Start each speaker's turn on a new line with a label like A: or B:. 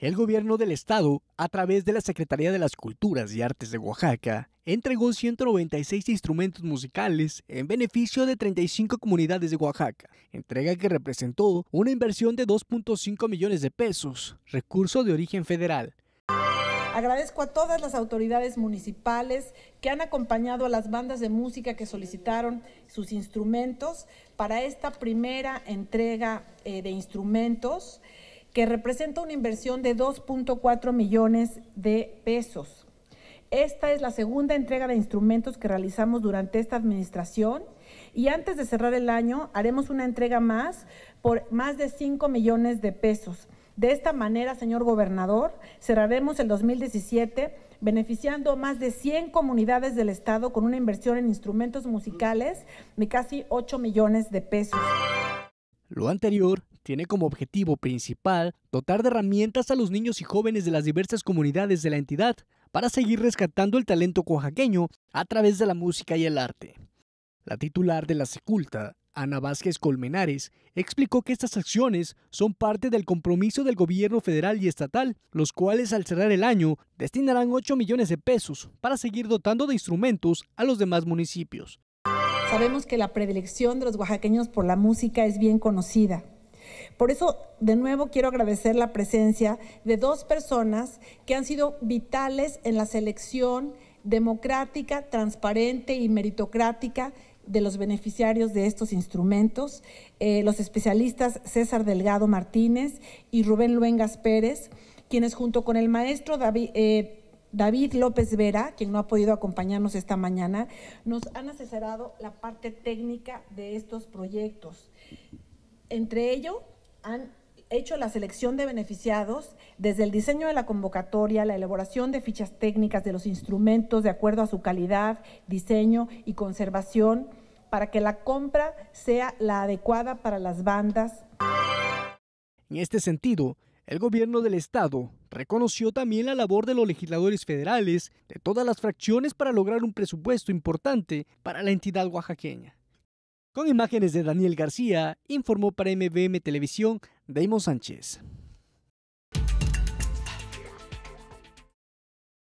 A: el gobierno del estado, a través de la Secretaría de las Culturas y Artes de Oaxaca, entregó 196 instrumentos musicales en beneficio de 35 comunidades de Oaxaca, entrega que representó una inversión de 2.5 millones de pesos, recurso de origen federal.
B: Agradezco a todas las autoridades municipales que han acompañado a las bandas de música que solicitaron sus instrumentos para esta primera entrega eh, de instrumentos que representa una inversión de 2.4 millones de pesos. Esta es la segunda entrega de instrumentos que realizamos durante esta administración y antes de cerrar el año haremos una entrega más por más de 5 millones de pesos. De esta manera, señor gobernador, cerraremos el 2017 beneficiando a más de 100 comunidades del Estado con una inversión en instrumentos musicales de casi 8 millones de pesos.
A: Lo anterior tiene como objetivo principal dotar de herramientas a los niños y jóvenes de las diversas comunidades de la entidad para seguir rescatando el talento oaxaqueño a través de la música y el arte. La titular de la Seculta, Ana Vázquez Colmenares, explicó que estas acciones son parte del compromiso del gobierno federal y estatal, los cuales al cerrar el año destinarán 8 millones de pesos para seguir dotando de instrumentos a los demás municipios.
B: Sabemos que la predilección de los oaxaqueños por la música es bien conocida. Por eso, de nuevo, quiero agradecer la presencia de dos personas que han sido vitales en la selección democrática, transparente y meritocrática de los beneficiarios de estos instrumentos, eh, los especialistas César Delgado Martínez y Rubén Luengas Pérez, quienes junto con el maestro eh, David López Vera, quien no ha podido acompañarnos esta mañana, nos han asesorado la parte técnica de estos proyectos. Entre ello, han hecho la selección de beneficiados desde el diseño de la convocatoria, la elaboración de fichas técnicas de los instrumentos de acuerdo a su calidad, diseño y conservación para que la compra sea la adecuada para las bandas.
A: En este sentido, el gobierno del Estado reconoció también la labor de los legisladores federales de todas las fracciones para lograr un presupuesto importante para la entidad oaxaqueña. Con imágenes de Daniel García, informó para MVM Televisión Daimon Sánchez.